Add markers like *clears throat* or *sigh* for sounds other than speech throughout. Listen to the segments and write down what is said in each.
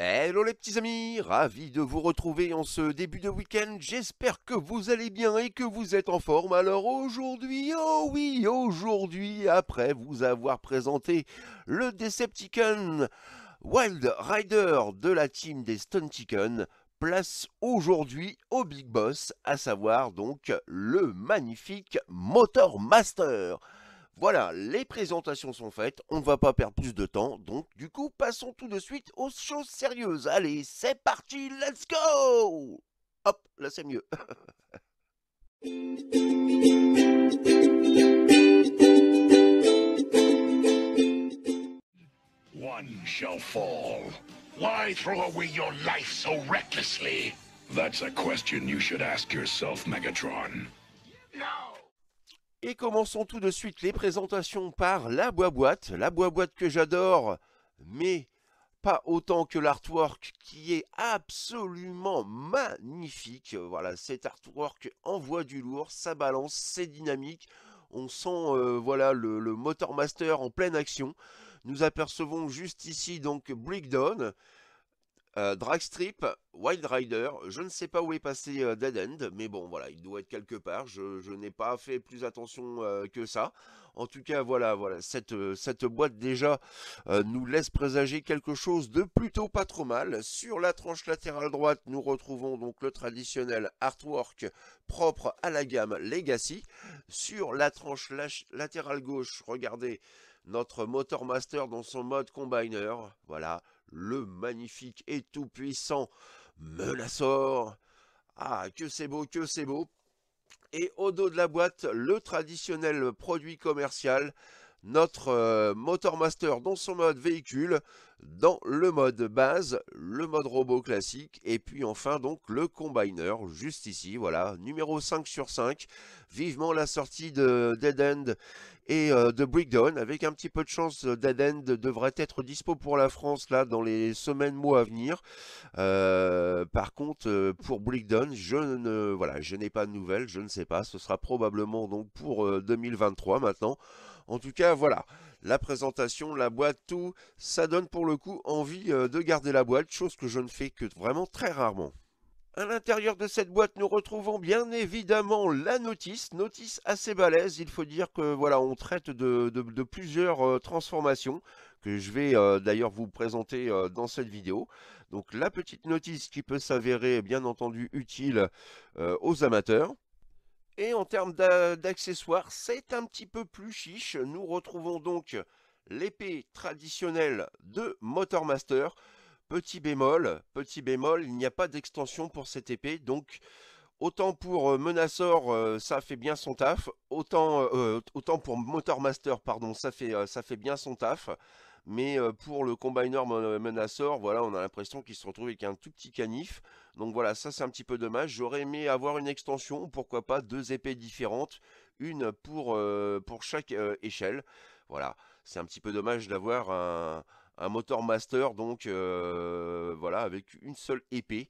Hello les petits amis, ravi de vous retrouver en ce début de week-end, j'espère que vous allez bien et que vous êtes en forme. Alors aujourd'hui, oh oui, aujourd'hui, après vous avoir présenté le Decepticon Wild Rider de la team des Stunticon, place aujourd'hui au Big Boss, à savoir donc le magnifique Motor Master. Voilà, les présentations sont faites, on ne va pas perdre plus de temps, donc du coup, passons tout de suite aux choses sérieuses. Allez, c'est parti, let's go Hop, là c'est mieux. *laughs* One shall fall. Why throw away your life so recklessly? That's a question you should ask yourself, Megatron. No! Et commençons tout de suite les présentations par la boîte boîte, la boîte boîte que j'adore, mais pas autant que l'artwork qui est absolument magnifique. Voilà, cet artwork envoie du lourd, ça balance, c'est dynamique. On sent euh, voilà le, motormaster Motor Master en pleine action. Nous apercevons juste ici donc Breakdown Dragstrip, euh, Drag Strip, Wild Rider, je ne sais pas où est passé euh, Dead End, mais bon voilà, il doit être quelque part, je, n'ai pas fait plus attention euh, que ça. En tout cas, voilà, voilà, cette, cette boîte déjà nous laisse présager quelque chose de plutôt pas trop mal. Sur la tranche latérale droite, nous retrouvons donc le traditionnel artwork propre à la gamme Legacy. Sur la tranche latérale gauche, regardez, notre Motormaster Master dans son mode Combiner, voilà, le magnifique et tout-puissant Sort. Ah, que c'est beau, que c'est beau. Et au dos de la boîte, le traditionnel produit commercial, notre euh, motormaster Motor dans son mode véhicule, dans le mode base, le mode robot classique et puis enfin donc le combiner juste ici, voilà, numéro 5 sur 5, vivement la sortie de Dead End et euh, de Breakdown, avec un petit peu de chance, euh, Dead End devrait être dispo pour la France là dans les semaines, mois à venir. Euh, par contre, pour Breakdown, je ne voilà, je n'ai pas de nouvelles, je ne sais pas, ce sera probablement donc pour 2023 maintenant. En tout cas, voilà la présentation, la boîte, tout, ça donne pour le coup envie euh, de garder la boîte, chose que je ne fais que vraiment très rarement. À l'intérieur de cette boîte, nous retrouvons bien évidemment la notice, notice assez balèze, il faut dire que voilà, on traite de, plusieurs euh, transformations que je vais euh, d'ailleurs vous présenter dans cette vidéo. Donc la petite notice qui peut s'avérer bien entendu utile aux amateurs. Et en termes d'accessoires, c'est un petit peu plus chiche. Nous retrouvons donc l'épée traditionnelle de Motormaster. Petit bémol, petit bémol, il n'y a pas d'extension pour cette épée, donc autant pour euh, Menasor, euh, ça fait bien son taf, autant, euh, autant pour Motormaster, pardon, ça fait, ça fait bien son taf. Mais euh, pour le Combiner euh, Menaceur, voilà, on a l'impression qu'il se retrouve avec un tout petit canif. Donc voilà, ça c'est un petit peu dommage. J'aurais aimé avoir une extension, pourquoi pas deux épées différentes, une pour, euh, chaque échelle. Voilà, c'est un petit peu dommage d'avoir un, un master, donc voilà, avec une seule épée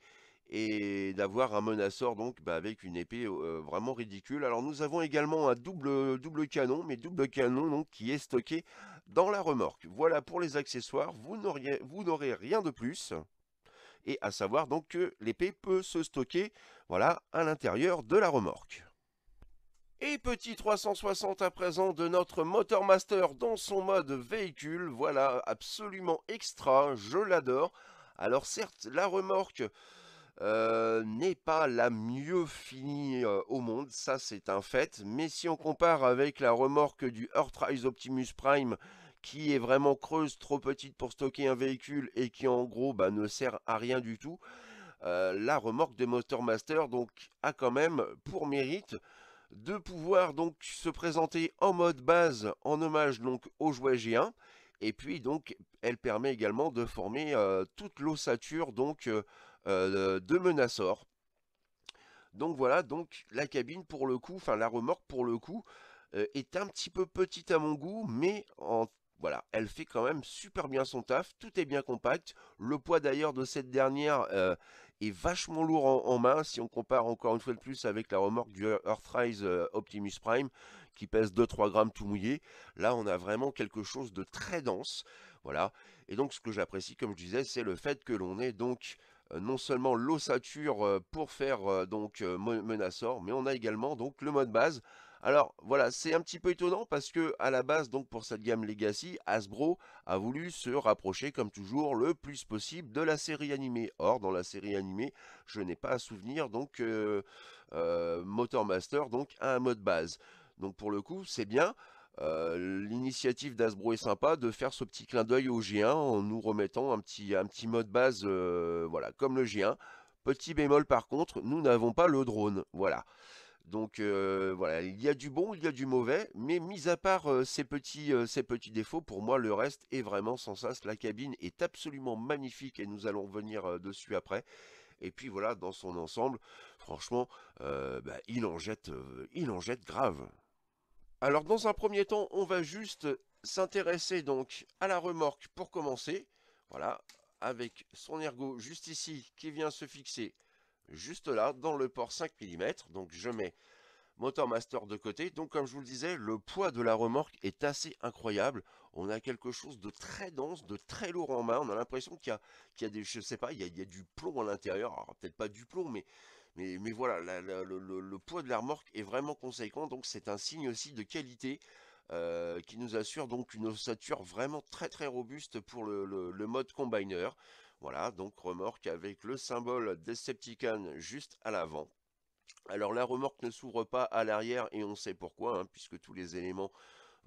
et d'avoir un menaceur donc bah, avec une épée vraiment ridicule. Alors nous avons également un double, canon, mais double canon donc, qui est stocké dans la remorque. Voilà pour les accessoires, vous n'aurez rien de plus. Et à savoir donc que l'épée peut se stocker voilà, à l'intérieur de la remorque. Et petit 360 à présent de notre motormaster dans son mode véhicule, voilà, absolument extra, je l'adore. Alors certes, la remorque euh, n'est pas la mieux finie euh, au monde, ça c'est un fait, mais si on compare avec la remorque du Earthrise Optimus Prime, qui est vraiment creuse, trop petite pour stocker un véhicule et qui en gros bah, ne sert à rien du tout, euh, la remorque de Master donc, a quand même pour mérite de pouvoir donc se présenter en mode base en hommage donc au jouet G1 et puis donc elle permet également de former toute l'ossature donc euh, de Menasor. Donc voilà, donc la cabine pour le coup, enfin la remorque pour le coup, euh, est un petit peu petite à mon goût, mais en voilà, elle fait quand même super bien son taf, tout est bien compact. Le poids d'ailleurs de cette dernière euh, est vachement lourd en, main si on compare encore une fois de plus avec la remorque du Earthrise Optimus Prime qui pèse 2-3 grammes tout mouillé. Là, on a vraiment quelque chose de très dense, voilà. Et donc, ce que j'apprécie, comme je disais, c'est le fait que l'on ait donc euh, non seulement l'ossature euh, pour faire euh, donc Menasor, mais on a également donc le mode base. Alors voilà, c'est un petit peu étonnant parce que à la base donc pour cette gamme Legacy, Hasbro a voulu se rapprocher comme toujours le plus possible de la série animée. Or dans la série animée, je n'ai pas à souvenir donc euh, Motor Master donc un mode base. Donc pour le coup, c'est bien. Euh, l'initiative d'Asbro est sympa de faire ce petit clin d'œil au G1 en nous remettant un petit, un petit mode base euh, voilà, comme le G1. Petit bémol par contre, nous n'avons pas le drone, voilà. Donc euh, voilà, il y a du bon, il y a du mauvais, mais mis à part ces, petits, ces petits défauts, pour moi le reste est vraiment sans sas. La cabine est absolument magnifique et nous allons revenir dessus après. Et puis voilà, dans son ensemble, franchement, bah, il, en jette, il en jette grave. Alors dans un premier temps, on va juste s'intéresser donc à la remorque pour commencer. Voilà, avec son ergot juste ici qui vient se fixer juste là dans le port 5 mm. Donc je mets moteur master de côté. Donc comme je vous le disais, le poids de la remorque est assez incroyable. On a quelque chose de très dense, de très lourd en main. On a l'impression qu'il y, y, a des, je sais pas, il y a, y a du plomb à l'intérieur. Alors peut-être pas du plomb, mais mais, voilà, le, poids de la remorque est vraiment conséquent, donc c'est un signe aussi de qualité. Euh, qui nous assure donc une ossature vraiment très très robuste pour le, mode combiner. Voilà, donc remorque avec le symbole Decepticon juste à l'avant. Alors la remorque ne s'ouvre pas à l'arrière et on sait pourquoi, hein, puisque tous les éléments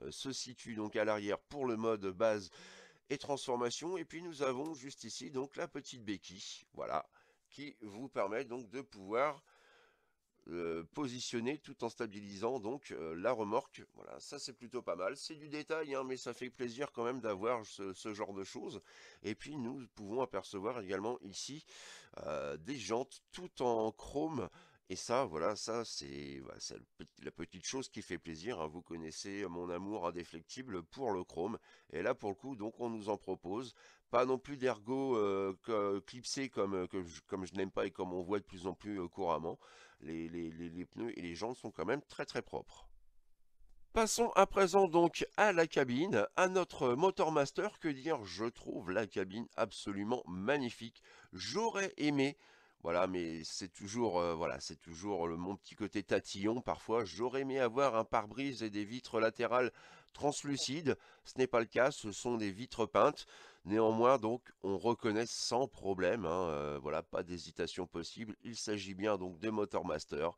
euh, se situent donc à l'arrière pour le mode base et transformation. Et puis nous avons juste ici donc la petite béquille, voilà, qui vous permet donc de pouvoir euh, positionner tout en stabilisant donc euh, la remorque. Voilà, ça c'est plutôt pas mal. C'est du détail, hein, mais ça fait plaisir quand même d'avoir ce, genre de choses. Et puis nous pouvons apercevoir également ici euh, des jantes tout en chrome. Et ça, voilà, ça c'est bah, la petite chose qui fait plaisir. Hein. Vous connaissez mon amour indéflectible pour le chrome. Et là pour le coup, donc on nous en propose pas non plus d'ergot euh, euh, clipsé comme, euh, je, comme je n'aime pas et comme on voit de plus en plus couramment. Les, pneus et les jantes sont quand même très très propres. Passons à présent donc à la cabine, à notre Motormaster. Que dire, je trouve la cabine absolument magnifique. J'aurais aimé voilà, mais c'est toujours, voilà, c'est toujours mon petit côté tatillon. Parfois, j'aurais aimé avoir un pare-brise et des vitres latérales translucides. Ce n'est pas le cas, ce sont des vitres peintes. Néanmoins, donc, on reconnaît sans problème, hein, euh, voilà, pas d'hésitation possible. Il s'agit bien donc de Motormaster.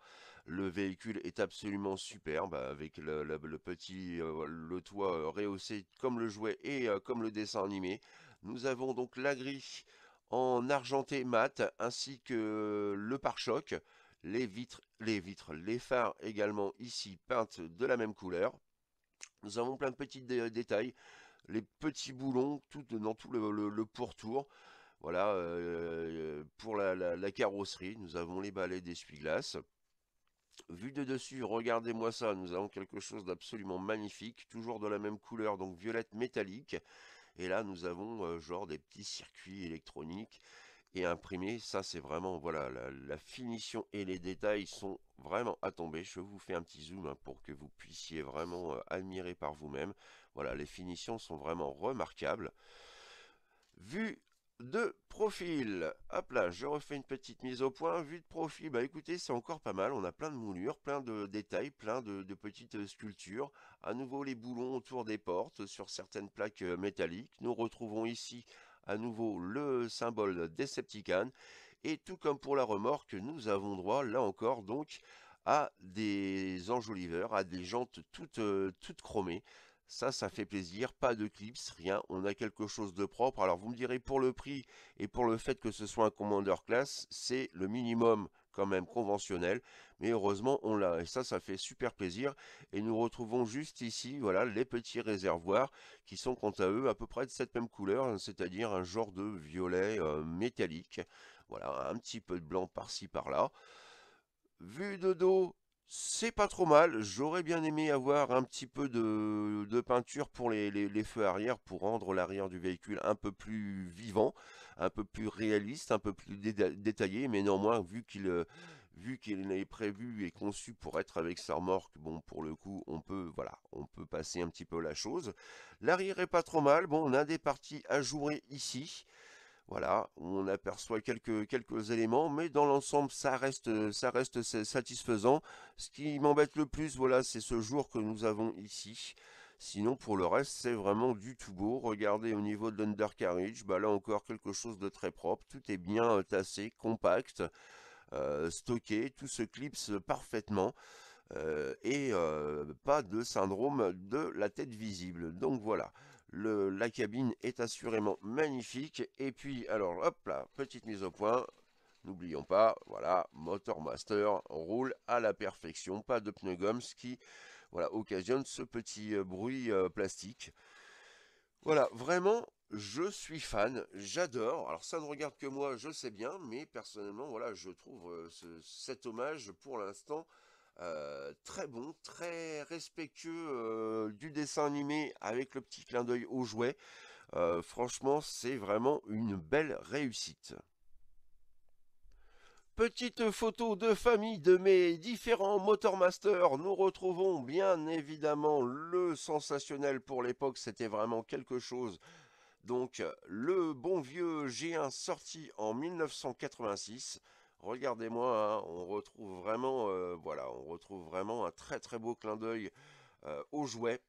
Le véhicule est absolument superbe avec le, petit, euh, le toit euh, rehaussé comme le jouet et comme le dessin animé. Nous avons donc la grille en argenté mat ainsi que le pare-choc, les vitres, les vitres, les phares également ici peintes de la même couleur. Nous avons plein de petits détails les petits boulons tout, dans tout le, pourtour. Voilà, euh, euh, pour la, carrosserie, nous avons les balais d'essuie-glace. Vu de dessus, regardez-moi ça, nous avons quelque chose d'absolument magnifique, toujours de la même couleur, donc violette métallique. Et là, nous avons euh, genre des petits circuits électroniques et imprimés. Ça, c'est vraiment, voilà, la, finition et les détails sont vraiment à tomber. Je vous fais un petit zoom hein, pour que vous puissiez vraiment admirer par vous-même. Voilà, les finitions sont vraiment remarquables. Vue de profil. Hop là, je refais une petite mise au point. Vue de profil, bah écoutez, c'est encore pas mal. On a plein de moulures, plein de détails, plein de, petites sculptures. À nouveau, les boulons autour des portes sur certaines plaques euh, métalliques. Nous retrouvons ici à nouveau le symbole des Septicanes Et tout comme pour la remorque, nous avons droit, là encore, donc à des enjoliveurs, à des jantes toutes, euh, toutes chromées. Ça, ça fait plaisir. Pas de clips, rien. On a quelque chose de propre. Alors, vous me direz, pour le prix et pour le fait que ce soit un Commander Class, c'est le minimum quand même conventionnel. Mais heureusement, on l'a. Et ça, ça fait super plaisir. Et nous retrouvons juste ici, voilà, les petits réservoirs qui sont quant à eux à peu près de cette même couleur, hein, c'est-à-dire un genre de violet euh, métallique. Voilà, un petit peu de blanc par-ci, par-là. Vu de dos, c'est pas trop mal. J'aurais bien aimé avoir un petit peu de, peinture pour les, feux arrière, pour rendre l'arrière du véhicule un peu plus vivant, un peu plus réaliste, un peu plus détaillé. Mais néanmoins, euh, vu qu'il est prévu et conçu pour être avec sa remorque, bon, pour le coup, on peut, voilà, on peut passer un petit peu la chose. L'arrière est pas trop mal. Bon, on a des parties à jouer ici. Voilà, on aperçoit quelques, éléments, mais dans l'ensemble, ça reste, euh, ça reste satisfaisant. Ce qui m'embête le plus, voilà, c'est ce jour que nous avons ici. Sinon, pour le reste, c'est vraiment du tout beau. Regardez au niveau de l'undercarriage, bah là encore quelque chose de très propre. Tout est bien euh, tassé, compact, euh, stocké, tout se clipse parfaitement. et pas de syndrome de la tête visible. Donc voilà la cabine est assurément magnifique. Et puis, alors, hop là, petite mise au point. N'oublions pas, voilà, motormaster, roule à la perfection, pas de pneus gomme, ce qui voilà, occasionne ce petit euh, bruit euh, plastique. Voilà, vraiment, je suis fan, j'adore. Alors ça ne regarde que moi, je sais bien, mais personnellement, voilà, je trouve euh, cet hommage pour l'instant euh, très bon, très respectueux euh, du dessin animé avec le petit clin d'œil au jouet. Euh, franchement, c'est vraiment une belle réussite. Petite photo de famille de mes différents motormasters. Nous retrouvons bien évidemment le sensationnel pour l'époque, c'était vraiment quelque chose. Donc le bon vieux G1 sorti en 1986 regardez-moi, hein, on retrouve vraiment, euh, voilà, on retrouve vraiment un très très beau clin d'œil euh, au jouet.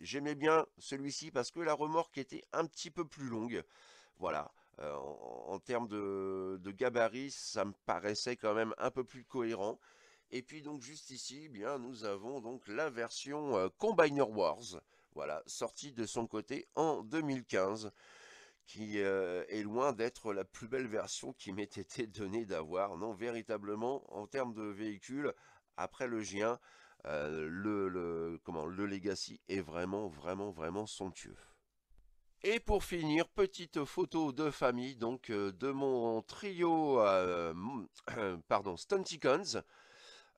J'aimais bien celui-ci parce que la remorque était un petit peu plus longue. Voilà, euh, en, termes de, gabarit, ça me paraissait quand même un peu plus cohérent. Et puis donc juste ici, eh bien nous avons donc la version Combiner Wars, voilà, sortie de son côté en 2015 qui euh, est loin d'être la plus belle version qui m'ait été donnée d'avoir. Non, véritablement, en termes de véhicule, après le g euh, le, comment, le Legacy est vraiment, vraiment, vraiment somptueux. Et pour finir, petite photo de famille donc euh, de mon trio *clears throat* pardon, Stunticons.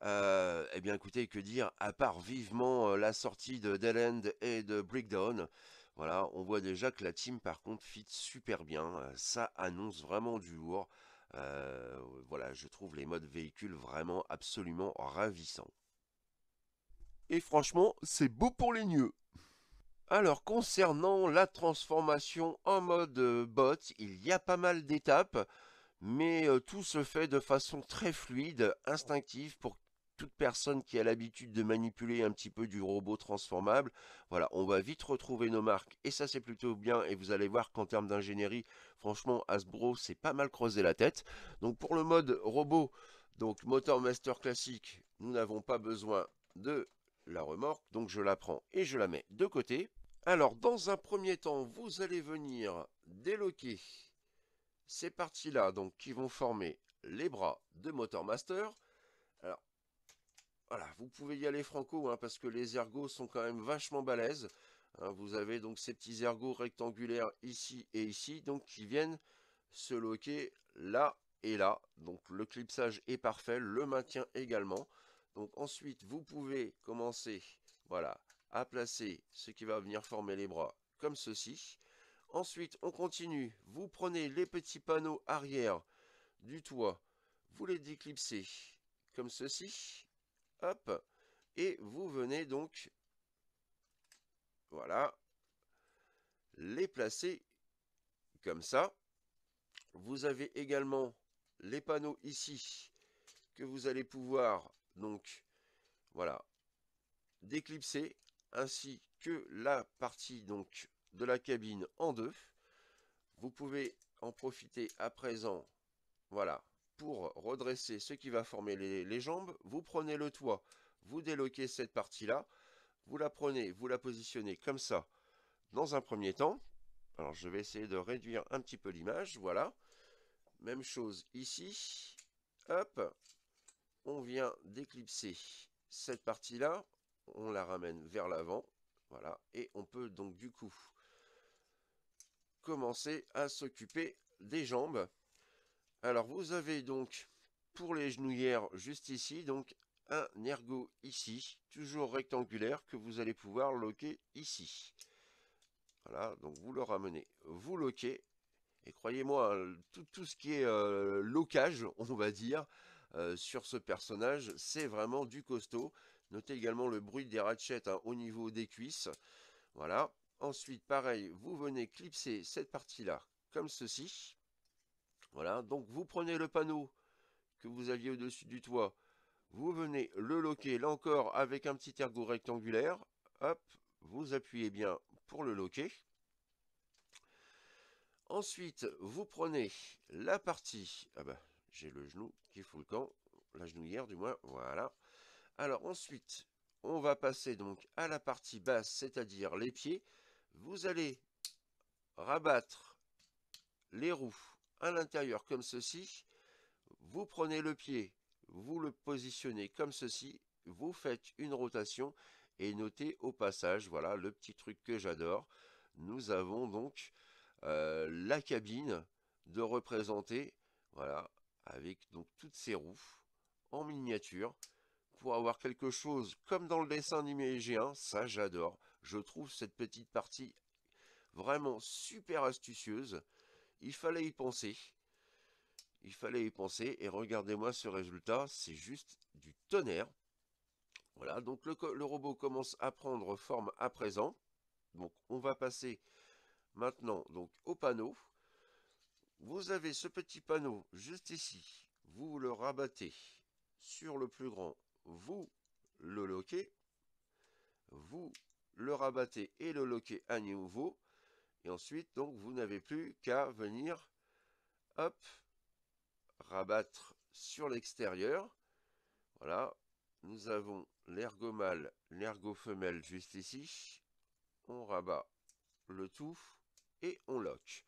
eh bien écoutez, que dire, à part vivement la sortie de Dead et de Breakdown, voilà, on voit déjà que la team par contre fit super bien, ça annonce vraiment du lourd. voilà, je trouve les modes véhicules vraiment absolument ravissants. Et franchement, c'est beau pour les nœuds. alors concernant la transformation en mode bot, il y a pas mal d'étapes, mais tout se fait de façon très fluide, instinctive, pour toute personne qui a l'habitude de manipuler un petit peu du robot transformable. Voilà, on va vite retrouver nos marques et ça c'est plutôt bien et vous allez voir qu'en termes d'ingénierie, franchement Hasbro s'est pas mal creusé la tête. Donc pour le mode robot, donc Motor master classique, nous n'avons pas besoin de la remorque, donc je la prends et je la mets de côté. Alors dans un premier temps, vous allez venir déloquer ces parties-là donc qui vont former les bras de Motor master vous pouvez y aller franco, hein, parce que les ergots sont quand même vachement balèzes. Hein, vous avez donc ces petits ergots rectangulaires ici et ici, donc qui viennent se loquer là et là. Donc le clipsage est parfait, le maintien également. Donc ensuite, vous pouvez commencer voilà, à placer ce qui va venir former les bras comme ceci. Ensuite, on continue. Vous prenez les petits panneaux arrière du toit, vous les déclipsez comme ceci hop, et vous venez donc, voilà, les placer comme ça. Vous avez également les panneaux ici que vous allez pouvoir donc voilà déclipser ainsi que la partie donc de la cabine en deux. Vous pouvez en profiter à présent voilà pour redresser ce qui va former les, jambes, vous prenez le toit, vous déloquez cette partie-là, vous la prenez, vous la positionnez comme ça dans un premier temps. Alors je vais essayer de réduire un petit peu l'image, voilà. Même chose ici, hop, on vient d'éclipser cette partie-là, on la ramène vers l'avant, voilà, et on peut donc du coup commencer à s'occuper des jambes. Alors vous avez donc pour les genouillères juste ici, donc un ergot ici, toujours rectangulaire, que vous allez pouvoir loquer ici. Voilà, donc vous le ramenez, vous loquez, et croyez-moi, euh, tout, ce qui est euh, locage, on va dire, euh, sur ce personnage, c'est vraiment du costaud. Notez également le bruit des ratchets hein, au niveau des cuisses. Voilà. Ensuite, pareil, vous venez clipser cette partie-là, comme ceci. Voilà, donc vous prenez le panneau que vous aviez au-dessus du toit, vous venez le loquer, là encore, avec un petit ergot rectangulaire, hop, vous appuyez bien pour le loquer. Ensuite, vous prenez la partie, ah bah, j'ai le genou qui fout le camp, la genouillère du moins, voilà. Alors ensuite, on va passer donc à la partie basse, c'est-à-dire les pieds. Vous allez rabattre les roues l'intérieur comme ceci, vous prenez le pied, vous le positionnez comme ceci, vous faites une rotation et notez au passage, voilà le petit truc que j'adore, nous avons donc euh, la cabine de représenter, voilà, avec donc toutes ces roues en miniature, pour avoir quelque chose comme dans le dessin animé ça j'adore, je trouve cette petite partie vraiment super astucieuse, il fallait y penser. Il fallait y penser. Et regardez-moi ce résultat. C'est juste du tonnerre. Voilà, donc le, robot commence à prendre forme à présent. Donc on va passer maintenant donc, au panneau. Vous avez ce petit panneau juste ici. Vous le rabattez sur le plus grand. Vous le loquez. Vous le rabattez et le loquez à nouveau. Et ensuite, donc, vous n'avez plus qu'à venir, hop, rabattre sur l'extérieur. Voilà, nous avons l'ergo mâle, l'ergo femelle juste ici. On rabat le tout et on lock.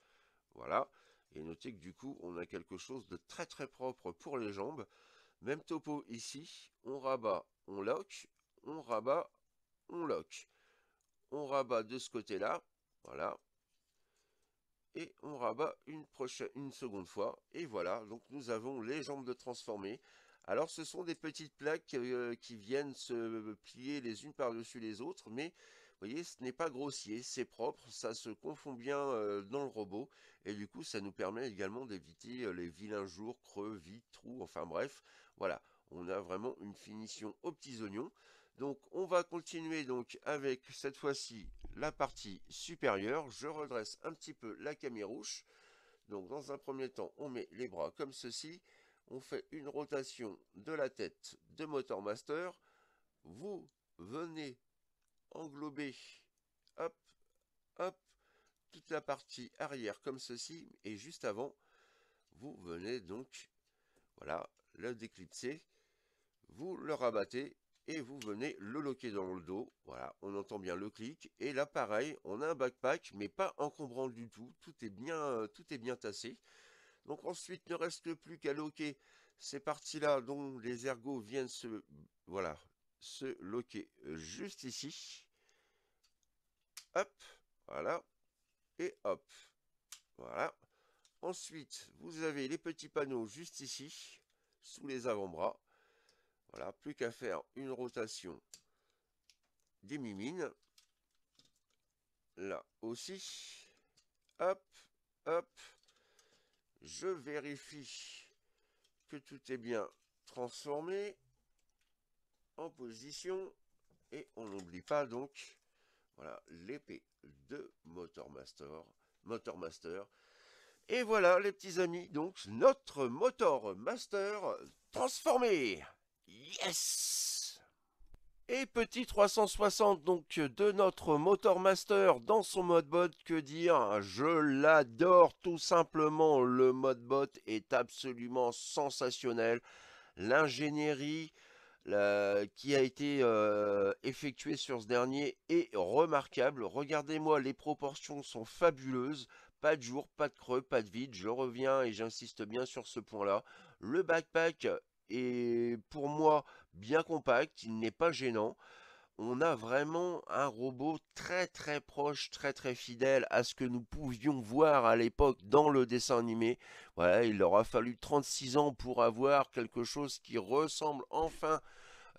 Voilà, et notez que du coup, on a quelque chose de très très propre pour les jambes. Même topo ici, on rabat, on lock, on rabat, on lock. On rabat de ce côté-là, voilà, et on rabat une, une seconde fois. Et voilà, donc nous avons les jambes de transformer. Alors ce sont des petites plaques euh, qui viennent se euh, plier les unes par-dessus les autres, mais vous voyez, ce n'est pas grossier, c'est propre, ça se confond bien euh, dans le robot, et du coup ça nous permet également d'éviter les vilains jours, creux, vides, trous, enfin bref, voilà, on a vraiment une finition aux petits oignons. Donc on va continuer donc avec cette fois-ci la partie supérieure. Je redresse un petit peu la rouge. Donc dans un premier temps, on met les bras comme ceci. On fait une rotation de la tête de motormaster. Master. Vous venez englober, hop, hop, toute la partie arrière comme ceci. Et juste avant, vous venez donc, voilà, le déclipser. Vous le rabattez et vous venez le loquer dans le dos. Voilà, on entend bien le clic. Et là, pareil, on a un backpack, mais pas encombrant du tout. Tout est bien, euh, tout est bien tassé. Donc ensuite, ne reste plus qu'à loquer ces parties-là dont les ergots viennent se, voilà, se loquer euh, juste ici. Hop, voilà, et hop, voilà. Ensuite, vous avez les petits panneaux juste ici, sous les avant-bras. Voilà, plus qu'à faire une rotation des mimines. Là aussi. Hop, hop. Je vérifie que tout est bien transformé en position. Et on n'oublie pas donc, voilà, l'épée de Motor Master. Motor Master. Et voilà les petits amis, donc notre Motor Master transformé Yes Et petit 360 donc de notre master dans son mode bot que dire Je l'adore tout simplement, le mode bot est absolument sensationnel. L'ingénierie qui a été euh, effectuée sur ce dernier est remarquable. Regardez-moi, les proportions sont fabuleuses pas de jour, pas de creux, pas de vide, je reviens et j'insiste bien sur ce point là. Le backpack et pour moi bien compact, il n'est pas gênant. On a vraiment un robot très très proche, très très fidèle à ce que nous pouvions voir à l'époque dans le dessin animé. Voilà, il aura fallu 36 ans pour avoir quelque chose qui ressemble enfin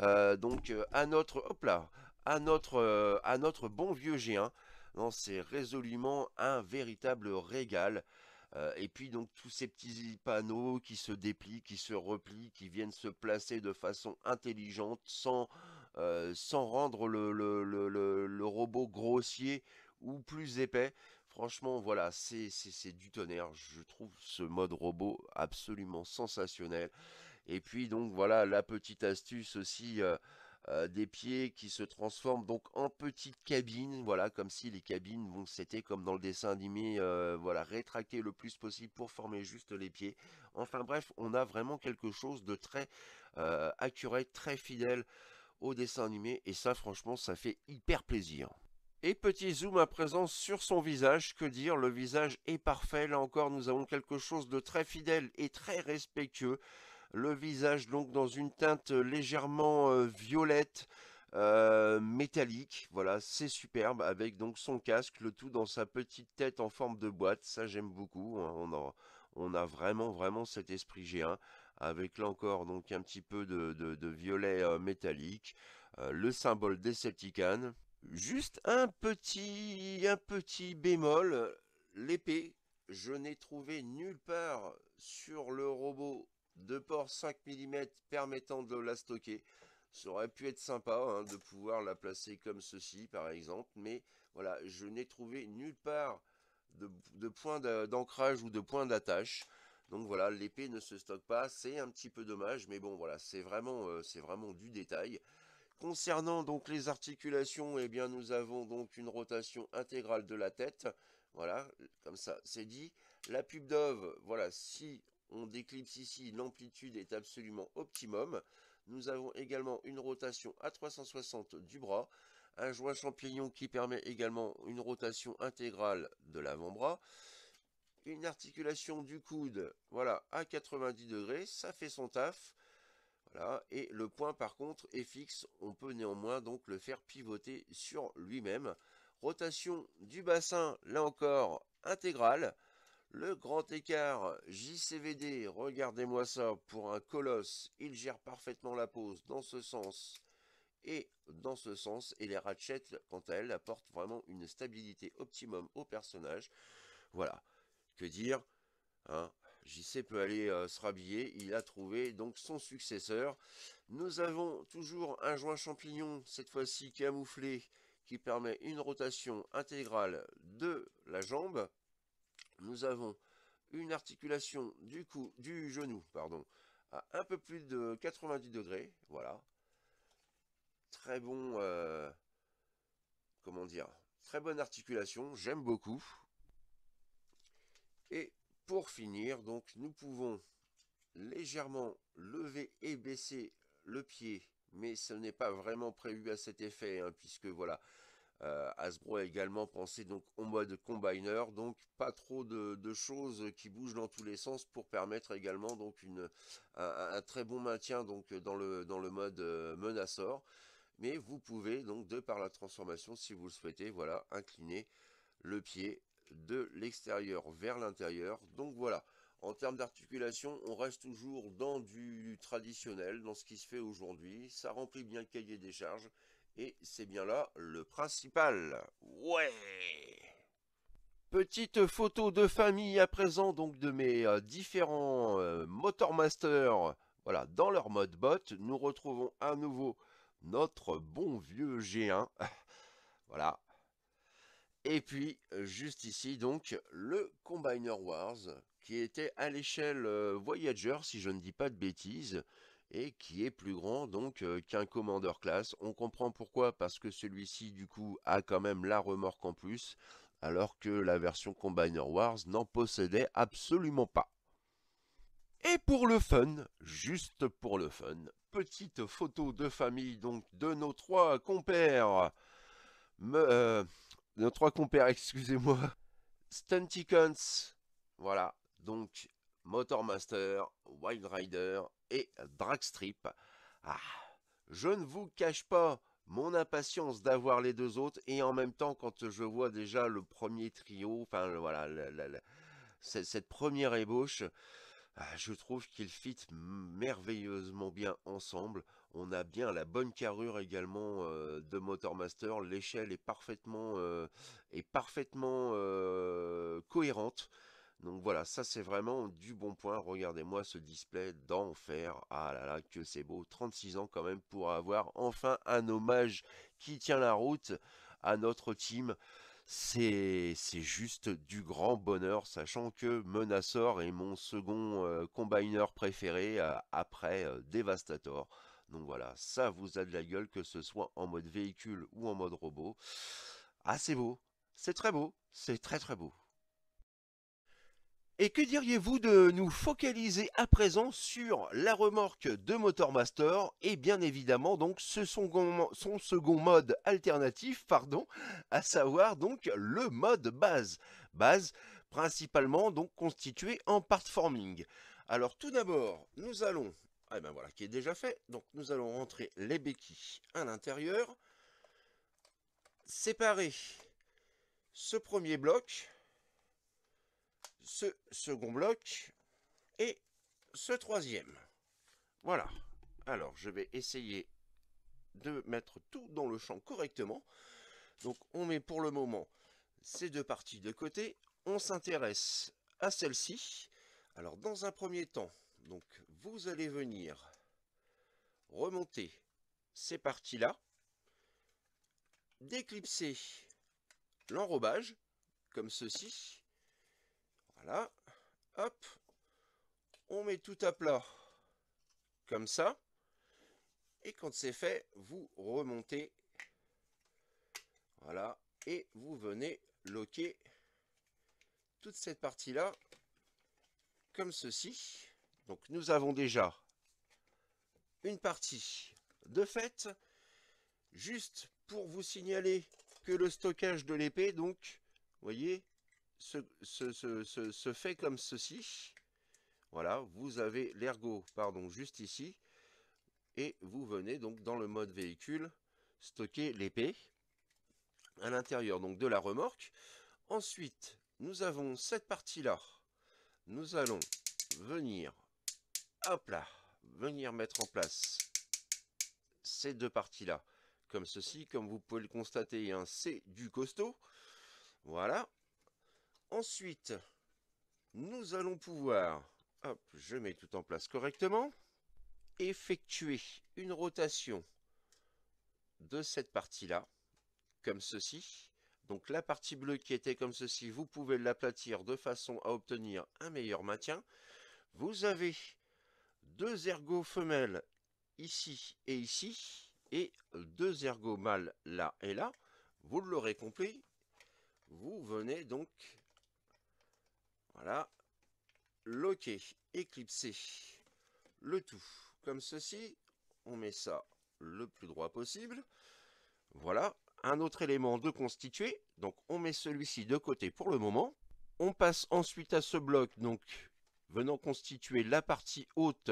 euh, donc euh, à notre hop là, à notre euh, à notre bon vieux géant. c'est résolument un véritable régal. Euh, et puis donc tous ces petits panneaux qui se déplient, qui se replient, qui viennent se placer de façon intelligente sans, euh, rendre le, robot grossier ou plus épais. Franchement, voilà, c'est du tonnerre. Je trouve ce mode robot absolument sensationnel. Et puis donc voilà, la petite astuce aussi... Euh, euh, des pieds qui se transforment donc en petites cabines, voilà, comme si les cabines vont comme dans le dessin animé, euh, voilà, rétracter le plus possible pour former juste les pieds. Enfin bref, on a vraiment quelque chose de très euh, accurate, très fidèle au dessin animé, et ça franchement, ça fait hyper plaisir. Et petit zoom à présent sur son visage, que dire, le visage est parfait, là encore nous avons quelque chose de très fidèle et très respectueux, le visage donc dans une teinte légèrement euh, violette, euh, métallique, voilà, c'est superbe, avec donc son casque, le tout dans sa petite tête en forme de boîte, ça j'aime beaucoup, hein. on, a vraiment vraiment cet esprit géant, avec là encore donc un petit peu de, violet euh, métallique, le symbole des Decepticon, juste un petit, un petit bémol, l'épée, je n'ai trouvé nulle part sur le robot deux ports 5 mm permettant de la stocker. Ça aurait pu être sympa hein, de pouvoir la placer comme ceci par exemple, mais voilà, je n'ai trouvé nulle part de, point d'ancrage ou de point d'attache. Donc voilà, l'épée ne se stocke pas, c'est un petit peu dommage, mais bon voilà, c'est vraiment, euh, vraiment du détail. Concernant donc les articulations, eh bien nous avons donc une rotation intégrale de la tête. Voilà, comme ça c'est dit. La pub d'ove, voilà, si on déclipse ici, l'amplitude est absolument optimum. Nous avons également une rotation à 360 du bras, un joint champignon qui permet également une rotation intégrale de l'avant-bras, une articulation du coude voilà, à 90 degrés, ça fait son taf. Voilà, et le point par contre est fixe, on peut néanmoins donc le faire pivoter sur lui-même. Rotation du bassin, là encore, intégrale. Le grand écart JCVD, regardez-moi ça, pour un colosse, il gère parfaitement la pose dans ce sens et dans ce sens, et les ratchets, quant à elles, apportent vraiment une stabilité optimum au personnage. Voilà, que dire hein, JC peut aller euh, se rhabiller, il a trouvé donc son successeur. Nous avons toujours un joint champignon, cette fois-ci camouflé, qui permet une rotation intégrale de la jambe nous avons une articulation du, cou, du genou pardon, à un peu plus de 90 degrés, voilà. Très bon, euh, comment dire, très bonne articulation, j'aime beaucoup. Et pour finir, donc nous pouvons légèrement lever et baisser le pied, mais ce n'est pas vraiment prévu à cet effet, hein, puisque voilà, euh, Hasbro a également pensé donc mode combiner, donc pas trop de, choses qui bougent dans tous les sens pour permettre également donc un, très bon maintien donc dans le, mode euh, Mais vous pouvez donc de par la transformation, si vous le souhaitez, voilà, incliner le pied de l'extérieur vers l'intérieur. Donc voilà. En termes d'articulation, on reste toujours dans du traditionnel, dans ce qui se fait aujourd'hui. Ça remplit bien le cahier des charges. Et c'est bien là le principal. Ouais Petite photo de famille à présent donc de mes euh, différents motormasters euh, Motormaster voilà, dans leur mode bot. Nous retrouvons à nouveau notre bon vieux G1. *laughs* voilà. Et puis, juste ici, donc, le Combiner Wars, qui était à l'échelle euh, Voyager, si je ne dis pas de bêtises et qui est plus grand donc euh, qu'un Commander classe. On comprend pourquoi, parce que celui-ci du coup a quand même la remorque en plus, alors que la version Combiner Wars n'en possédait absolument pas. Et pour le fun, juste pour le fun, petite photo de famille donc de nos trois compères, Me, euh, nos trois compères, *laughs* excusez-moi, Stunticons, voilà, donc Motormaster, Wild Rider et Dragstrip. Ah, je ne vous cache pas mon impatience d'avoir les deux autres et en même temps quand je vois déjà le premier trio, enfin voilà, cette, première ébauche, ah, je trouve qu'ils fit merveilleusement bien ensemble. On a bien la bonne carrure également euh, de Motormaster. L'échelle est parfaitement, euh, parfaitement euh, cohérente. Donc voilà, ça c'est vraiment du bon point. Regardez-moi ce display d'enfer. Ah là là, que c'est beau. 36 ans quand même pour avoir enfin un hommage qui tient la route à notre team. C'est juste du grand bonheur, sachant que Menasor est mon second euh, combiner préféré euh, après euh, Devastator. Donc voilà, ça vous a de la gueule que ce soit en mode véhicule ou en mode robot. Ah c'est beau, c'est très beau, c'est très très beau. Et que diriez-vous de nous focaliser à présent sur la remorque de Motormaster et bien évidemment donc ce son, son second mode alternatif, pardon, à savoir donc le mode base. Base principalement donc constitué en part forming. Alors tout d'abord, nous allons, ah ben voilà qui est déjà fait, donc nous allons rentrer les béquilles à l'intérieur, séparer ce premier bloc, ce second bloc et ce troisième. Voilà. Alors, je vais essayer de mettre tout dans le champ correctement. Donc, on met pour le moment ces deux parties de côté. On s'intéresse à celle-ci. Alors, dans un premier temps, donc vous allez venir remonter ces parties-là, d'éclipser l'enrobage, comme ceci, Hop. On met tout à plat. Comme ça. Et quand c'est fait, vous remontez. Voilà. Et vous venez loquer toute cette partie-là. Comme ceci. Donc nous avons déjà une partie de fait. Juste pour vous signaler que le stockage de l'épée, donc, voyez, se, fait comme ceci. Voilà, vous avez l'ergot, pardon, juste ici. Et vous venez donc dans le mode véhicule stocker l'épée à l'intérieur donc de la remorque. Ensuite, nous avons cette partie-là. Nous allons venir, hop là, venir mettre en place ces deux parties-là. Comme ceci, comme vous pouvez le constater, hein, c'est du costaud. Voilà, Ensuite, nous allons pouvoir, je mets tout en place correctement, effectuer une rotation de cette partie-là, comme ceci. Donc la partie bleue qui était comme ceci, vous pouvez l'aplatir de façon à obtenir un meilleur maintien. Vous avez deux ergots femelles ici et ici, et deux ergots mâles là et là. Vous l'aurez compris, vous venez donc voilà. Loquer, éclipser le tout comme ceci. On met ça le plus droit possible. Voilà. Un autre élément de constituer. Donc on met celui-ci de côté pour le moment. On passe ensuite à ce bloc donc venant constituer la partie haute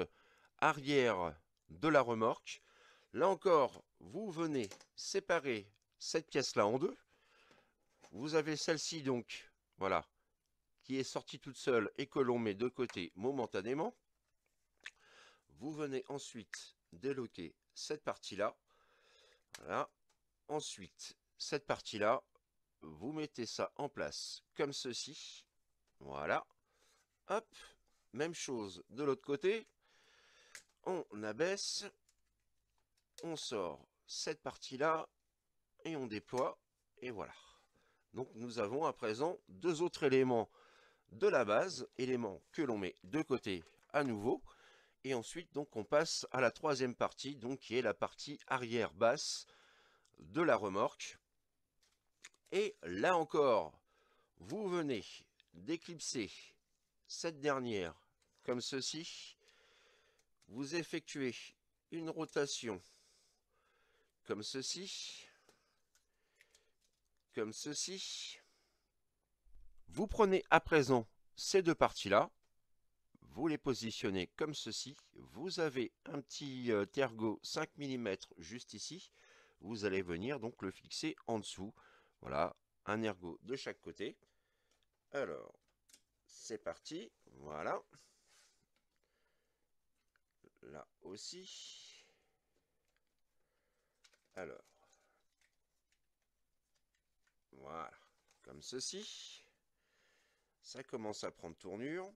arrière de la remorque. Là encore, vous venez séparer cette pièce-là en deux. Vous avez celle-ci donc, voilà, qui est sortie toute seule et que l'on met de côté momentanément, vous venez ensuite déloquer cette partie-là. Ensuite, cette partie-là, vous mettez ça en place comme ceci. Voilà. Hop, même chose de l'autre côté. On abaisse, on sort cette partie-là et on déploie. Et voilà. Donc nous avons à présent deux autres éléments de la base, élément que l'on met de côté à nouveau. Et ensuite, donc, on passe à la troisième partie, donc, qui est la partie arrière basse de la remorque. Et là encore, vous venez d'éclipser cette dernière comme ceci. Vous effectuez une rotation comme ceci, comme ceci, vous prenez à présent ces deux parties-là, vous les positionnez comme ceci. Vous avez un petit euh, tergo 5 mm juste ici. Vous allez venir donc le fixer en dessous. Voilà, un ergot de chaque côté. Alors, c'est parti. Voilà. Là aussi. Alors. Voilà, comme ceci. Ça commence à prendre tournure.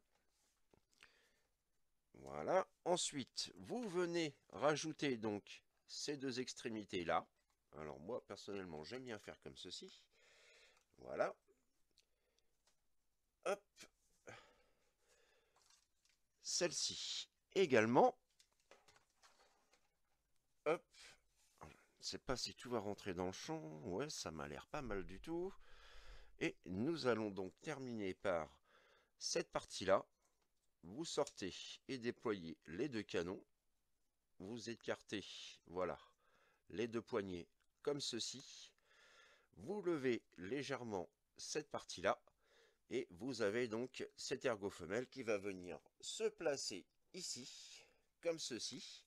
Voilà. Ensuite, vous venez rajouter donc ces deux extrémités-là. Alors moi, personnellement, j'aime bien faire comme ceci. Voilà. Hop. Celle-ci également. Hop. Je ne sais pas si tout va rentrer dans le champ. Ouais, ça m'a l'air pas mal du tout. Et nous allons donc terminer par cette partie-là. Vous sortez et déployez les deux canons. Vous écartez, voilà, les deux poignées comme ceci. Vous levez légèrement cette partie-là. Et vous avez donc cet ergot femelle qui va venir se placer ici, comme ceci.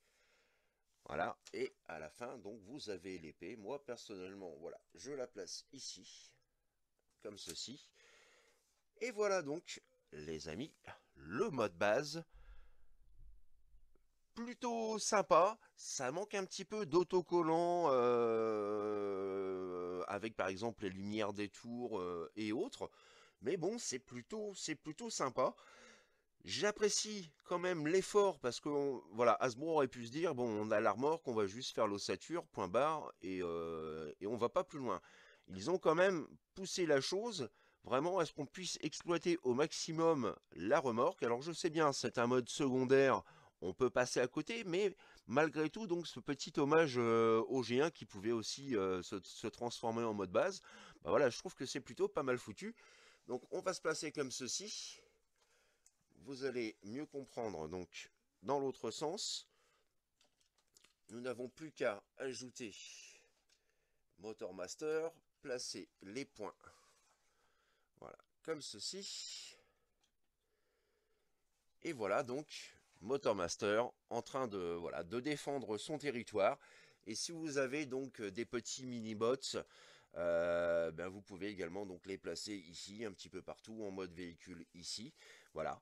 Voilà, et à la fin, donc vous avez l'épée. Moi, personnellement, voilà, je la place ici comme ceci. Et voilà donc, les amis, le mode base. Plutôt sympa, ça manque un petit peu d'autocollants, euh, avec par exemple les lumières des tours euh, et autres. Mais bon, c'est plutôt, plutôt sympa. J'apprécie quand même l'effort parce que voilà, Hasbro aurait pu se dire bon, on a l'armor qu'on va juste faire l'ossature, point barre et, euh, et on va pas plus loin ils ont quand même poussé la chose vraiment à ce qu'on puisse exploiter au maximum la remorque. Alors je sais bien, c'est un mode secondaire, on peut passer à côté, mais malgré tout, donc ce petit hommage euh, au G1 qui pouvait aussi euh, se, transformer en mode base, bah voilà, je trouve que c'est plutôt pas mal foutu. Donc on va se placer comme ceci. Vous allez mieux comprendre donc dans l'autre sens. Nous n'avons plus qu'à ajouter Motor Master, placer les points, voilà, comme ceci. Et voilà donc Motormaster en train de, voilà, de défendre son territoire. Et si vous avez donc des petits mini-bots, euh, ben vous pouvez également donc les placer ici, un petit peu partout, en mode véhicule ici. Voilà.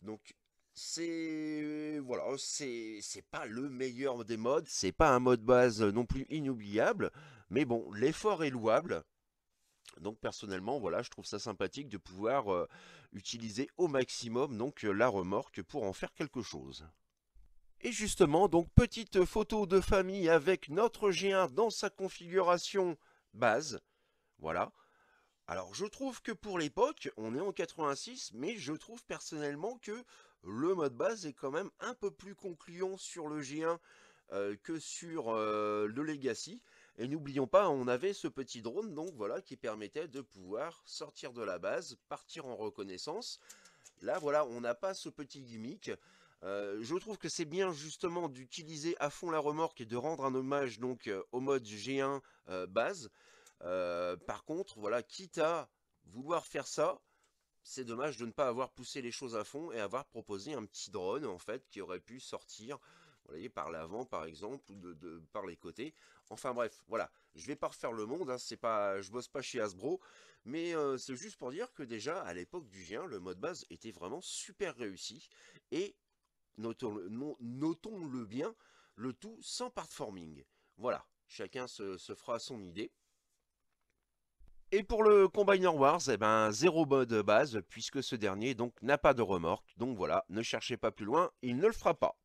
Donc c'est voilà, c'est pas le meilleur des modes, c'est pas un mode base non plus inoubliable. Mais bon, l'effort est louable. Donc personnellement, voilà, je trouve ça sympathique de pouvoir euh, utiliser au maximum donc euh, la remorque pour en faire quelque chose. Et justement, donc petite photo de famille avec notre G1 dans sa configuration base. Voilà. Alors je trouve que pour l'époque, on est en 86, mais je trouve personnellement que le mode base est quand même un peu plus concluant sur le G1 euh, que sur le Legacy. Et n'oublions pas, on avait ce petit drone donc voilà qui permettait de pouvoir sortir de la base, partir en reconnaissance. Là voilà, on n'a pas ce petit gimmick. Euh, je trouve que c'est bien justement d'utiliser à fond la remorque et de rendre un hommage donc euh, au mode G1 euh, base. par contre, voilà, quitte à vouloir faire ça, c'est dommage de ne pas avoir poussé les choses à fond et avoir proposé un petit drone en fait qui aurait pu sortir vous voyez, par l'avant par exemple, ou de, par les côtés. Enfin bref, voilà, je vais pas refaire le monde, je hein, c'est pas, je bosse pas chez Hasbro, mais euh, c'est juste pour dire que déjà, à l'époque du g le mode base était vraiment super réussi, et notons-le bien, le tout sans part forming. Voilà, chacun se, fera son idée. Et pour le Combiner Wars, eh ben, zéro mode base, puisque ce dernier donc n'a pas de remorque. Donc voilà, ne cherchez pas plus loin, il ne le fera pas.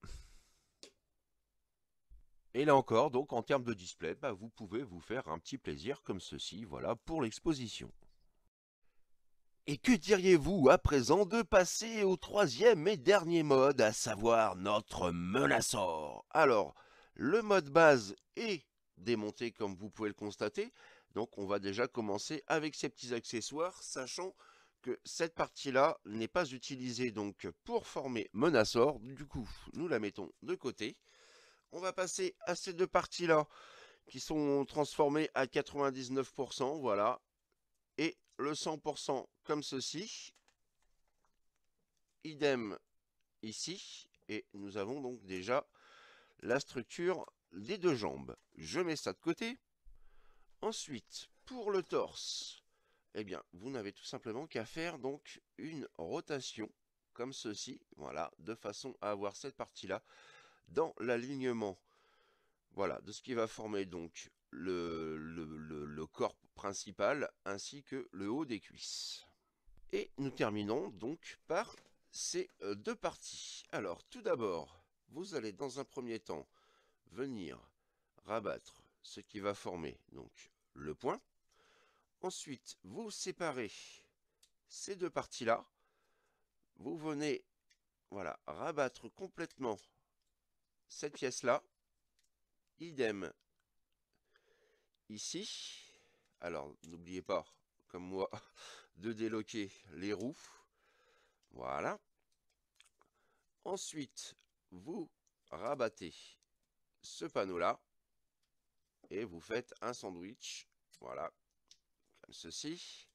Et là encore, donc en termes de display, bah, vous pouvez vous faire un petit plaisir comme ceci, voilà, pour l'exposition. Et que diriez-vous à présent de passer au troisième et dernier mode, à savoir notre Menasor. Alors, le mode base est démonté comme vous pouvez le constater, donc on va déjà commencer avec ces petits accessoires, sachant que cette partie-là n'est pas utilisée donc pour former Menasor. du coup nous la mettons de côté on va passer à ces deux parties-là qui sont transformées à 99%, voilà. Et le 100% comme ceci. Idem ici. Et nous avons donc déjà la structure des deux jambes. Je mets ça de côté. Ensuite, pour le torse, eh bien, vous n'avez tout simplement qu'à faire donc une rotation comme ceci, voilà, de façon à avoir cette partie-là dans l'alignement voilà, de ce qui va former donc le, corps principal ainsi que le haut des cuisses. Et nous terminons donc par ces euh, deux parties. Alors tout d'abord, vous allez dans un premier temps venir rabattre ce qui va former donc le point. Ensuite, vous séparez ces deux parties-là. Vous venez voilà, rabattre complètement cette pièce-là. Idem ici. Alors, n'oubliez pas, comme moi, *laughs* de déloquer les roues. Voilà. Ensuite, vous rabattez ce panneau-là et vous faites un sandwich. Voilà, comme ceci.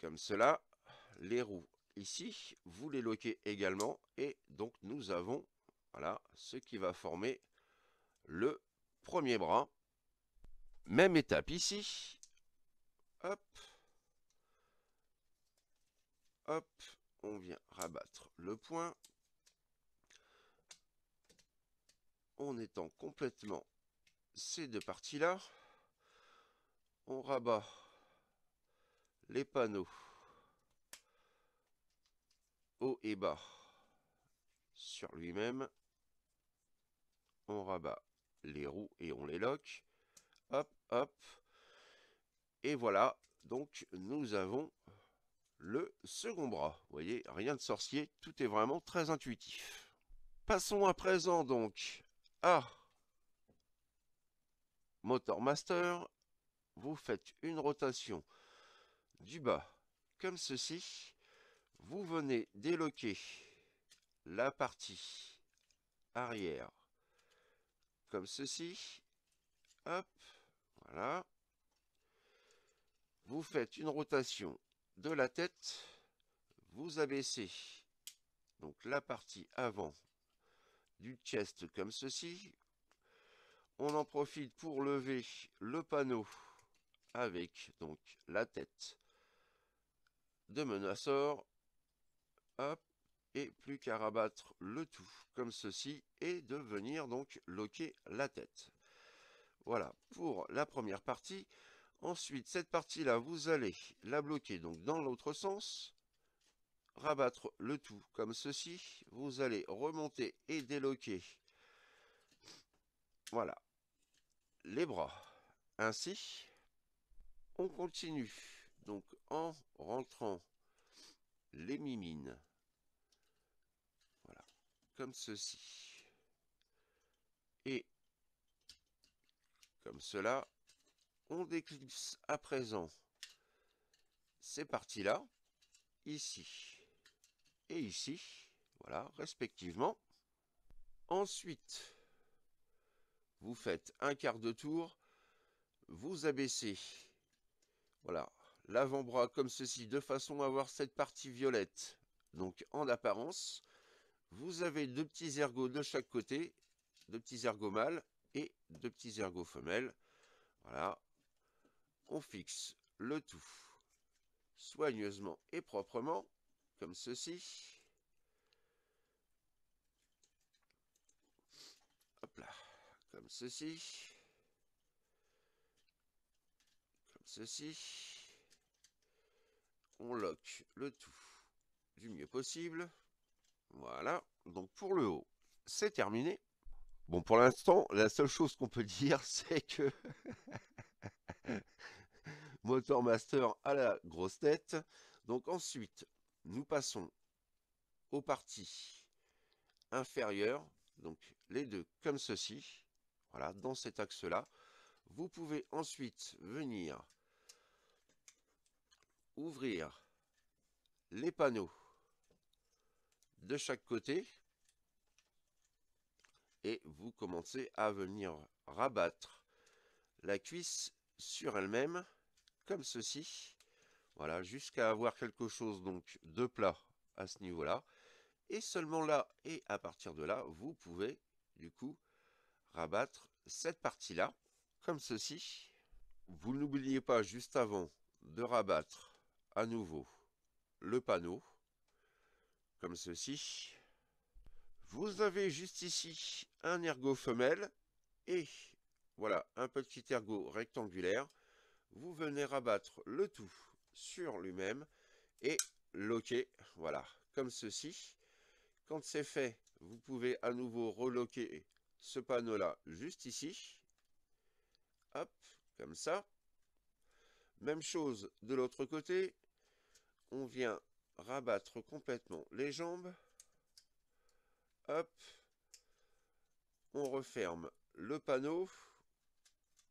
Comme cela, les roues ici, vous les loquez également, et donc nous avons voilà, ce qui va former le premier bras. Même étape ici. Hop. Hop. On vient rabattre le point. On étend complètement ces deux parties-là. On rabat les panneaux et bas sur lui-même. On rabat les roues et on les loque. Hop, hop. Et voilà, donc nous avons le second bras. Vous voyez, rien de sorcier, tout est vraiment très intuitif. Passons à présent donc à Motor Master. Vous faites une rotation du bas comme ceci vous venez déloquer la partie arrière comme ceci. Hop, voilà. Vous faites une rotation de la tête. Vous abaissez donc la partie avant du chest comme ceci. On en profite pour lever le panneau avec donc la tête de menaceur et plus qu'à rabattre le tout comme ceci et de venir donc loquer la tête. Voilà pour la première partie. Ensuite, cette partie-là, vous allez la bloquer donc dans l'autre sens, rabattre le tout comme ceci. Vous allez remonter et déloquer, voilà, les bras. Ainsi, on continue donc en rentrant les mimines. Voilà, comme ceci. Et comme cela, on déclipse à présent ces parties-là, ici et ici, voilà, respectivement. Ensuite, vous faites un quart de tour, vous abaissez, voilà, l'avant-bras comme ceci, de façon à avoir cette partie violette, donc en apparence. Vous avez deux petits ergots de chaque côté, deux petits ergots mâles et deux petits ergots femelles. Voilà, on fixe le tout soigneusement et proprement, comme ceci. Hop là, comme ceci. Comme ceci on lock le tout du mieux possible. Voilà, donc pour le haut, c'est terminé. Bon, pour l'instant, la seule chose qu'on peut *laughs* dire, c'est que *laughs* Motor Master à la grosse tête. Donc ensuite, nous passons aux parties inférieures, donc les deux comme ceci, voilà, dans cet axe-là. Vous pouvez ensuite venir ouvrir les panneaux de chaque côté et vous commencez à venir rabattre la cuisse sur elle-même comme ceci voilà jusqu'à avoir quelque chose donc de plat à ce niveau là et seulement là et à partir de là vous pouvez du coup rabattre cette partie là comme ceci vous n'oubliez pas juste avant de rabattre à nouveau le panneau, comme ceci. Vous avez juste ici un ergot femelle et voilà un petit ergot rectangulaire. Vous venez rabattre le tout sur lui-même et loquer, voilà, comme ceci. Quand c'est fait, vous pouvez à nouveau reloquer ce panneau-là juste ici. Hop, comme ça. Même chose de l'autre côté, on vient rabattre complètement les jambes. Hop, on referme le panneau.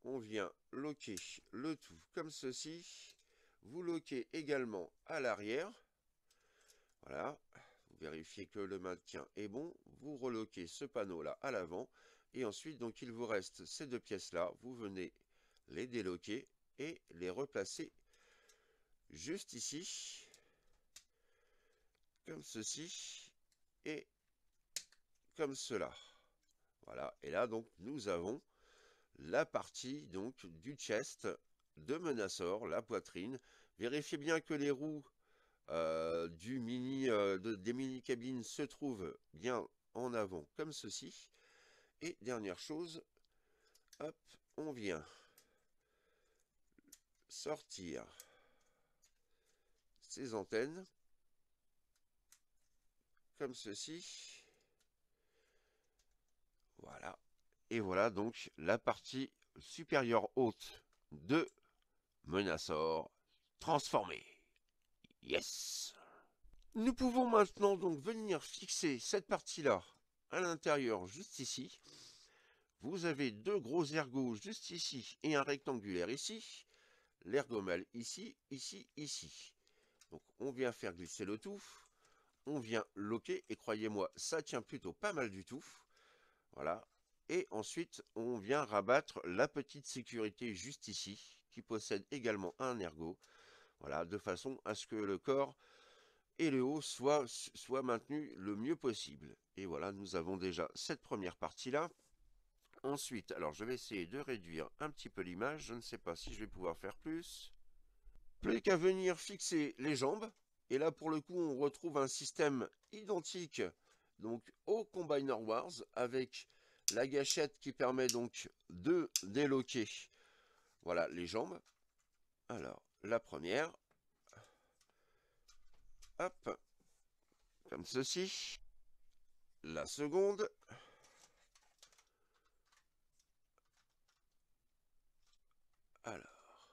On vient loquer le tout comme ceci. Vous loquez également à l'arrière. Voilà, vous vérifiez que le maintien est bon. Vous reloquez ce panneau-là à l'avant. Et ensuite, donc, il vous reste ces deux pièces-là. Vous venez les déloquer et les replacer juste ici comme ceci, et comme cela. Voilà, et là donc nous avons la partie donc du chest de Menasor, la poitrine. Vérifiez bien que les roues euh, du mini, euh, des mini cabines se trouvent bien en avant comme ceci. Et dernière chose, hop, on vient sortir ces antennes comme ceci. Voilà. Et voilà donc la partie supérieure haute de Menasor transformée. Yes Nous pouvons maintenant donc venir fixer cette partie-là à l'intérieur juste ici. Vous avez deux gros ergots juste ici et un rectangulaire ici. mal ici, ici, ici. Donc on vient faire glisser le tout on vient loquer, et croyez-moi, ça tient plutôt pas mal du tout. Voilà. Et ensuite, on vient rabattre la petite sécurité juste ici, qui possède également un ergot. Voilà, de façon à ce que le corps et le haut soient, soient maintenus le mieux possible. Et voilà, nous avons déjà cette première partie-là. Ensuite, alors je vais essayer de réduire un petit peu l'image. Je ne sais pas si je vais pouvoir faire plus. Plus qu'à venir fixer les jambes. Et là, pour le coup, on retrouve un système identique donc, au Combiner Wars avec la gâchette qui permet donc de déloquer voilà, les jambes. Alors, la première. Hop. Comme ceci. La seconde. Alors.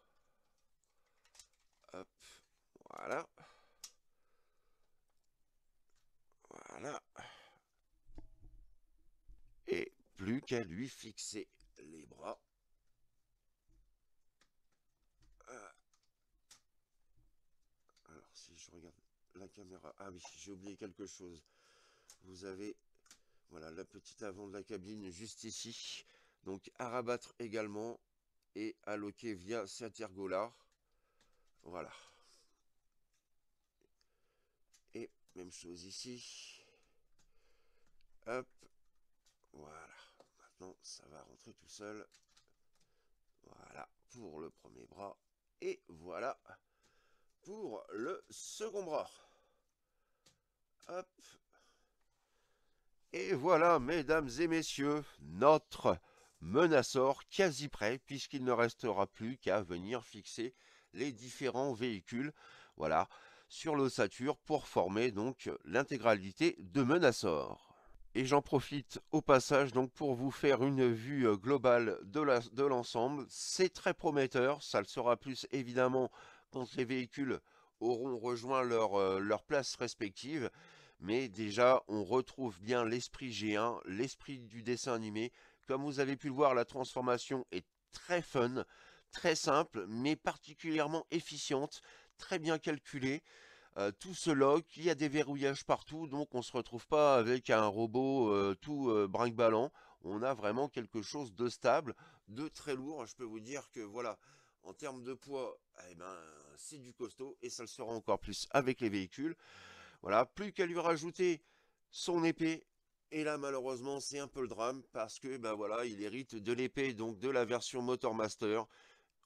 Hop. Voilà. Voilà. Et plus qu'à lui fixer les bras. Euh. Alors, si je regarde la caméra... Ah oui, j'ai oublié quelque chose. Vous avez, voilà, la petite avant de la cabine, juste ici. Donc, à rabattre également et à loquer via cet ergolard Voilà. Même chose ici. Hop. Voilà. Maintenant, ça va rentrer tout seul. Voilà pour le premier bras. Et voilà pour le second bras. Hop. Et voilà, mesdames et messieurs, notre menaçor quasi prêt, puisqu'il ne restera plus qu'à venir fixer les différents véhicules. Voilà, sur l'ossature pour former donc l'intégralité de Menasor. Et j'en profite au passage donc pour vous faire une vue euh, globale de l'ensemble. C'est très prometteur, ça le sera plus évidemment quand les véhicules auront rejoint leur, euh, leur place respective. Mais déjà, on retrouve bien l'esprit G1, l'esprit du dessin animé. Comme vous avez pu le voir, la transformation est très fun, très simple, mais particulièrement efficiente bien calculé. Euh, tout ce lock il y a des verrouillages partout, donc on se retrouve pas avec un robot euh, tout euh, brinque-ballant. On a vraiment quelque chose de stable, de très lourd. Je peux vous dire que voilà, en termes de poids, eh ben, c'est du costaud et ça le sera encore plus avec les véhicules. Voilà, plus qu'à lui rajouter son épée. Et là, malheureusement, c'est un peu le drame parce que ben voilà, il hérite de l'épée, donc de la version Motor Master.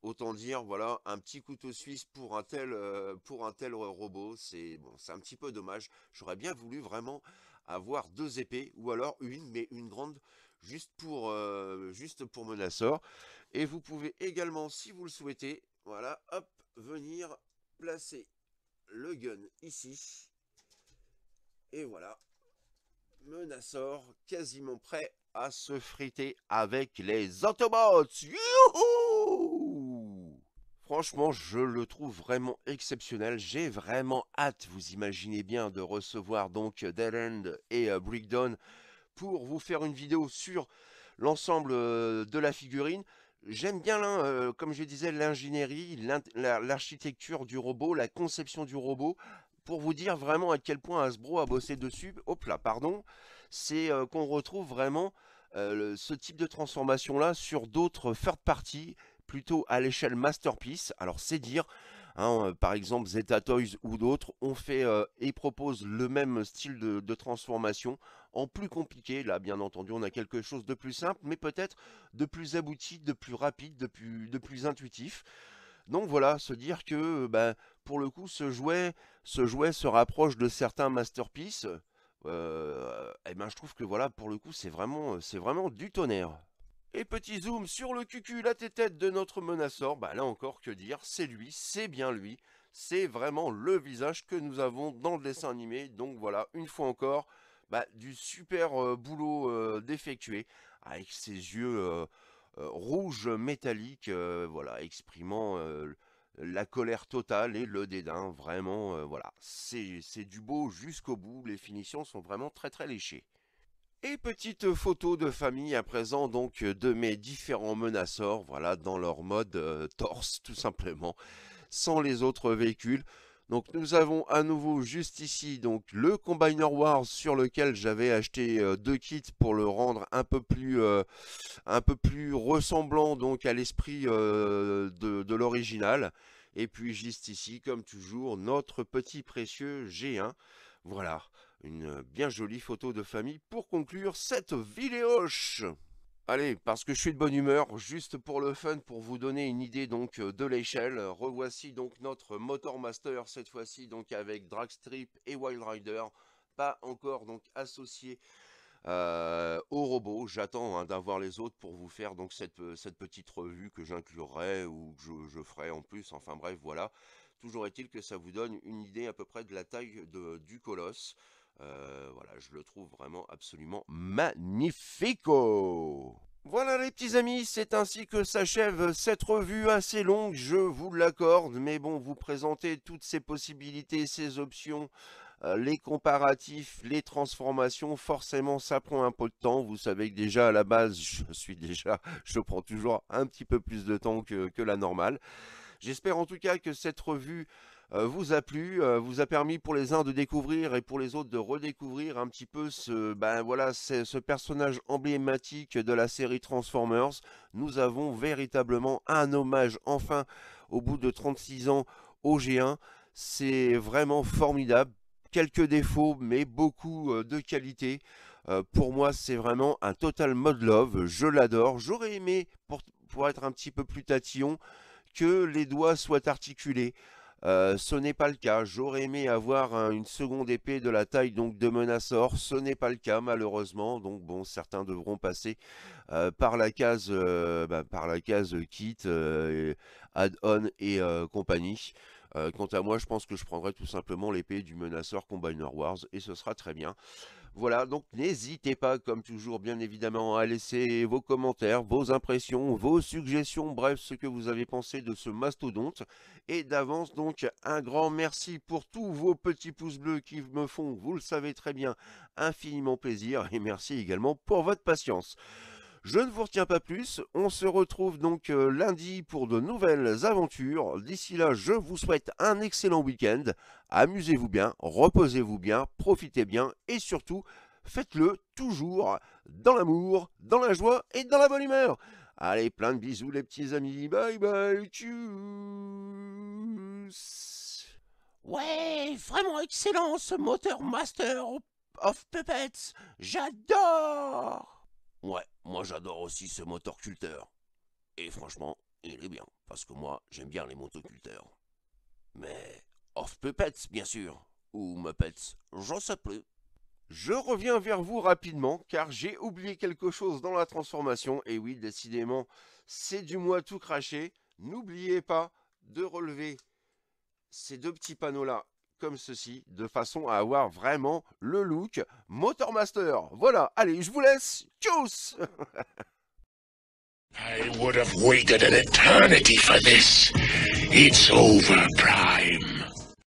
Autant dire, voilà, un petit couteau suisse pour un tel, euh, pour un tel euh, robot, c'est bon, un petit peu dommage. J'aurais bien voulu vraiment avoir deux épées, ou alors une, mais une grande, juste pour, euh, juste pour Et vous pouvez également, si vous le souhaitez, voilà, hop, venir placer le gun ici. Et voilà, sort quasiment prêt à se friter avec les Autobots. Youhou Franchement, je le trouve vraiment exceptionnel. J'ai vraiment hâte, vous imaginez bien, de recevoir donc Dead End et euh, pour vous faire une vidéo sur l'ensemble euh, de la figurine. J'aime bien, euh, comme je disais, l'ingénierie, l'architecture du robot, la conception du robot, pour vous dire vraiment à quel point Hasbro a bossé dessus. Hop là, pardon. C'est euh, qu'on retrouve vraiment ce type de transformation-là sur d'autres third parties plutôt à l'échelle masterpiece. Alors c'est dire, hein, euh, par exemple Zeta Toys ou d'autres ont fait euh, et proposent le même style de, transformation en plus compliqué. Là bien entendu on a quelque chose de plus simple mais peut-être de plus abouti, de plus rapide, de plus, de plus intuitif. Donc voilà, se dire que euh, ben, pour le coup ce jouet, ce jouet se rapproche de certains masterpieces, et eh ben je trouve que voilà pour le coup c'est vraiment, vraiment du tonnerre. Et petit zoom sur le cucu, la tête de notre menaceur. bah là encore que dire, c'est lui, c'est bien lui, c'est vraiment le visage que nous avons dans le dessin animé, donc voilà, une fois encore, bah, du super euh, boulot euh, d'effectuer, avec ses yeux euh, rouges métalliques, voilà, exprimant la colère totale et le dédain, vraiment, voilà, c'est du beau jusqu'au bout, les finitions sont vraiment très très léchées. Et petite photo de famille à présent donc de mes différents menaceurs, voilà, dans leur mode euh, torse *laughs* tout simplement, sans les autres véhicules. Donc nous avons à nouveau juste ici donc le Combiner Wars sur lequel j'avais acheté euh, deux kits pour le rendre un peu plus, euh, un peu plus ressemblant donc à l'esprit de, de l'original. Et puis juste ici comme toujours notre petit précieux G1. Voilà une bien jolie photo de famille pour conclure cette vidéo. Allez, parce que je suis de bonne humeur, juste pour le fun, pour vous donner une idée donc euh, de l'échelle, revoici donc notre Motor Master, cette fois-ci donc avec Dragstrip et Wild Rider, pas encore donc associé euh, au robot. J'attends hein, d'avoir les autres pour vous faire donc cette, euh, petite revue que j'inclurais ou que je, ferai en plus, enfin bref, voilà. Toujours est-il que ça vous donne une idée à peu près de la taille du colosse. Euh, voilà, je le trouve vraiment absolument magnifique voilà les petits amis, c'est ainsi que s'achève cette revue assez longue, je vous l'accorde, mais bon, vous présentez toutes ces possibilités, ces options, euh, les comparatifs, les transformations, forcément ça prend un peu de temps, vous savez que déjà à la base, je suis déjà, je prends toujours un petit peu plus de temps que la normale. J'espère en tout cas que cette revue euh, vous a plu, euh, vous a permis pour les uns de découvrir et pour les autres de redécouvrir un petit peu ce, ben voilà, ce personnage emblématique de la série Transformers. Nous avons véritablement un hommage enfin au bout de 36 ans au G1. C'est vraiment formidable. Quelques défauts, mais beaucoup euh, de qualité. pour moi, c'est vraiment un total mode love. Je l'adore. J'aurais aimé, pour, pour être un petit peu plus tatillon, que les doigts soient articulés. Euh, ce n'est pas le cas. J'aurais aimé avoir une seconde épée de la taille donc de Menaceur, Ce n'est pas le cas malheureusement. Donc bon, certains devront passer euh, par la case, euh, bah, par la case kit, add-on et compagnie. quant à moi, je pense que je prendrai tout simplement l'épée du Menaceur Combiner Wars et ce sera très bien. Voilà, donc n'hésitez pas, comme toujours, bien évidemment, à laisser vos commentaires, vos impressions, vos suggestions, bref, ce que vous avez pensé de ce mastodonte. Et d'avance, donc, un grand merci pour tous vos petits pouces bleus qui me font, vous le savez très bien, infiniment plaisir. Et merci également pour votre patience. Je ne vous retiens pas plus, on se retrouve donc euh, lundi pour de nouvelles aventures. D'ici là, je vous souhaite un excellent week-end. Amusez-vous bien, reposez-vous bien, profitez bien et surtout, faites-le toujours dans l'amour, dans la joie et dans la bonne humeur. Allez, plein de bisous les petits amis, bye bye, tchuss Ouais, vraiment excellent ce moteur Master of Puppets, j'adore Ouais, moi j'adore aussi ce motoculteur. Et franchement, il est bien, parce que moi j'aime bien les motoculteurs. Mais off puppets, bien sûr, ou muppets, j'en sais plus. Je reviens vers vous rapidement, car j'ai oublié quelque chose dans la transformation, et oui, décidément, c'est du moi tout craché. N'oubliez pas de relever ces deux petits panneaux-là comme ceci, de façon à avoir vraiment le look motormaster, Voilà, allez, je vous laisse. Tchuss Prime.